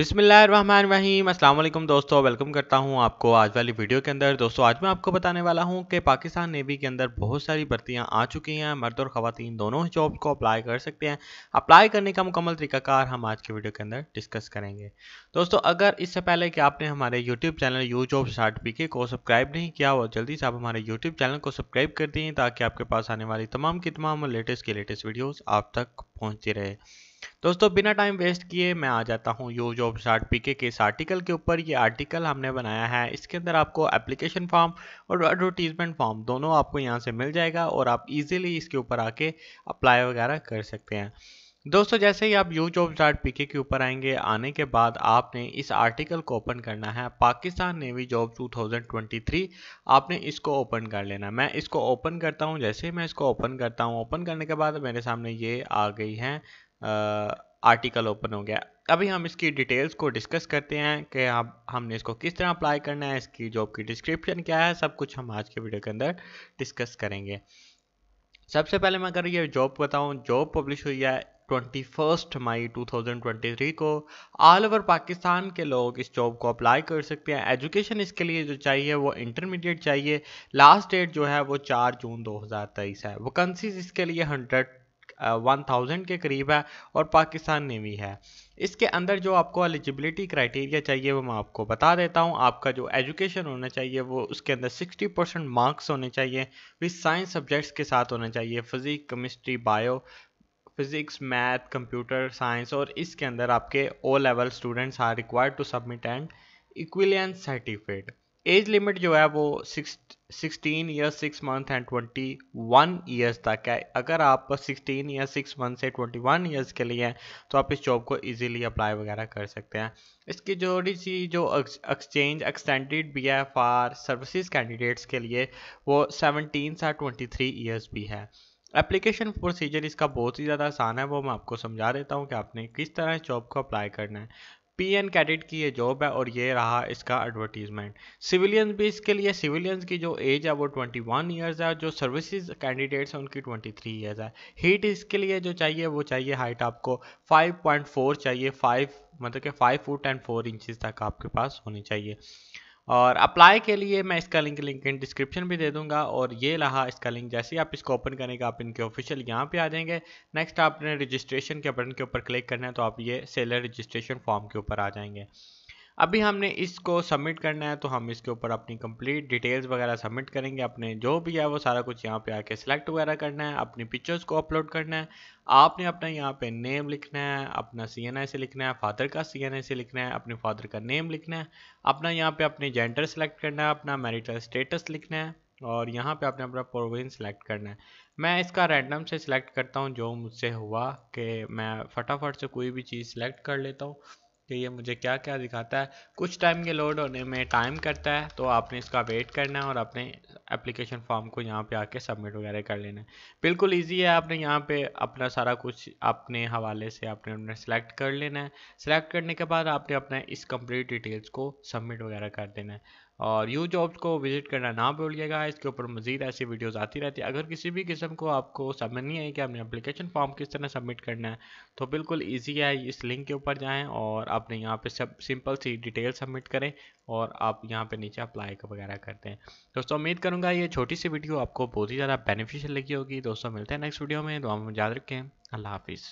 अस्सलाम वालेकुम दोस्तों वेलकम करता हूं आपको आज वाली वीडियो के अंदर दोस्तों आज मैं आपको बताने वाला हूं कि पाकिस्तान नेवी के अंदर बहुत सारी भर्तियां आ चुकी हैं मर्द और ख़वान दोनों ही जॉब को अप्लाई कर सकते हैं अप्लाई करने का मुकम्मल तरीकाकार हम आज के वीडियो के अंदर डिस्कस करेंगे दोस्तों अगर इससे पहले कि आपने हमारे YouTube channel you job start PK को सब्सक्राइब नहीं किया और जल्दी से आप हमारे यूट्यूब चैनल को सब्सक्राइब कर दें ताकि आपके पास आने वाली तमाम की तमाम लेटेस्ट की लेटेस्ट वीडियोज़ आप तक पहुँचती रहे दोस्तों बिना टाइम वेस्ट किए मैं आ जाता हूँ यू जॉब शार्ट पीके के इस आर्टिकल के ऊपर ये आर्टिकल हमने बनाया है इसके अंदर आपको एप्लीकेशन फॉर्म और एडवर्टीजमेंट फॉर्म दोनों आपको यहाँ से मिल जाएगा और आप इजीली इसके ऊपर आके अप्लाई वगैरह कर सकते हैं दोस्तों जैसे ही आप यू जॉब चार्ट पीके के ऊपर आएंगे आने के बाद आपने इस आर्टिकल को ओपन करना है पाकिस्तान नेवी जॉब 2023 आपने इसको ओपन कर लेना मैं इसको ओपन करता हूँ जैसे ही मैं इसको ओपन करता हूँ ओपन करने के बाद मेरे सामने ये आ गई हैं आर्टिकल ओपन हो गया अभी हम इसकी डिटेल्स को डिस्कस करते हैं कि हम हमने इसको किस तरह अप्लाई करना है इसकी जॉब की डिस्क्रिप्शन क्या है सब कुछ हम आज के वीडियो के अंदर डिस्कस करेंगे सबसे पहले मैं अगर ये जॉब बताऊँ जॉब पब्लिश हुई है ट्वेंटी फर्स्ट मई थ्री को ऑल ओवर पाकिस्तान के लोग इस जॉब को अप्लाई कर सकते हैं एजुकेशन इसके लिए जो चाहिए वो इंटरमीडिएट चाहिए लास्ट डेट जो है वो चार जून 2023 है वैकन्सीज इसके लिए हंड्रेड वन थाउजेंड के करीब है और पाकिस्तान नेवी है इसके अंदर जो आपको एलिजिबिलिटी क्राइटेरिया चाहिए वो मैं आपको बता देता हूँ आपका जो एजुकेशन होना चाहिए वो उसके अंदर 60 परसेंट मार्क्स होने चाहिए विथ साइंस सब्जेक्ट्स के साथ होना चाहिए physic chemistry bio physics math computer science और इसके अंदर आपके O level students are required to submit and equivalence certificate age limit जो है वो सिक्स सिक्सटीन या six month and twenty one years तक है अगर आप सिक्सटीन या सिक्स मंथ से ट्वेंटी वन ईयर्स के लिए हैं तो आप इस जॉब को इजीली अप्लाई वगैरह कर सकते हैं इसकी थोड़ी सी जो एक्सचेंज एक्सटेंडेड भी है फॉर सर्विसेज कैंडिडेट्स के लिए वो सेवनटीन से ट्वेंटी थ्री ईयर्स भी है एप्लीकेशन प्रोसीजर इसका बहुत ही ज़्यादा आसान है वो मैं आपको समझा देता हूँ कि आपने किस तरह जॉब को अप्लाई करना है पी एन कैडेट की ये जॉब है और ये रहा इसका एडवर्टीजमेंट सिविलियंस भी इसके लिए सिविलियंस की जो एज है वो 21 वन ईयर्स है जो सर्विसेज कैंडिडेट्स हैं उनकी 23 ईयर्स है हीट इसके लिए जो चाहिए वो चाहिए हाइट आपको 5.4 चाहिए 5 मतलब कि 5 फुट एंड 4 इंचज तक आपके पास होनी चाहिए और अप्लाई के लिए मैं इसका लिंक लिंक इन डिस्क्रिप्शन भी दे दूंगा और ये रहा इसका लिंक जैसे ही आप इसको ओपन करेंगे आप इनके ऑफिशियल यहाँ पे आ जाएंगे नेक्स्ट आपने रजिस्ट्रेशन के बटन के ऊपर क्लिक करना है तो आप ये सेलर रजिस्ट्रेशन फॉर्म के ऊपर आ जाएंगे अभी हमने इसको सबमिट करना है तो हम इसके ऊपर अपनी कंप्लीट डिटेल्स वगैरह सबमिट करेंगे अपने जो भी है वो सारा कुछ यहाँ पे आके सिलेक्ट वगैरह करना है अपनी पिक्चर्स को अपलोड करना है आपने अपना यहाँ पे नेम लिखना है अपना सी एन आई से लिखना है फादर का सी एन आई से लिखना है अपने फादर का नेम लिखना है अपना यहाँ पे अपने जेंडर सेलेक्ट करना है अपना मैरिटल स्टेटस लिखना है और यहाँ पे आपने अपना प्रोविंस सेलेक्ट करना है मैं इसका रैंडम से सिलेक्ट करता हूँ जो मुझसे हुआ कि मैं फटाफट से कोई भी चीज़ सेलेक्ट कर लेता हूँ कि ये मुझे क्या क्या दिखाता है कुछ टाइम के लोड होने में टाइम करता है तो आपने इसका वेट करना है और अपने एप्लीकेशन फॉर्म को यहाँ पे आके सबमिट वगैरह कर लेना है बिल्कुल इजी है आपने यहाँ पे अपना सारा कुछ अपने हवाले से आपने उन्हें सेलेक्ट कर लेना है सेलेक्ट करने के बाद आपने अपना इस कंप्लीट डिटेल्स को सबमिट वगैरह कर देना है और यू जॉब्स को विजिट करना ना भूलिएगा इसके ऊपर मजीद ऐसी वीडियोज़ आती रहती है अगर किसी भी किस्म को आपको समझ नहीं आई कि आपने अप्लीकेशन फॉर्म किस तरह सबमिट करना है तो बिल्कुल ईजी है इस लिंक के ऊपर जाएँ और आपने यहाँ पर सब सिंपल सी डिटेल सबमिट करें और आप यहाँ पे नीचे अप्लाई वगैरह करते हैं दोस्तों उम्मीद करूँगा ये छोटी सी वीडियो आपको बहुत ही ज़्यादा बेनिफिशियल लगी होगी दोस्तों मिलते हैं नेक्स्ट वीडियो में दुआ में याद रखें अल्लाह हाफिज़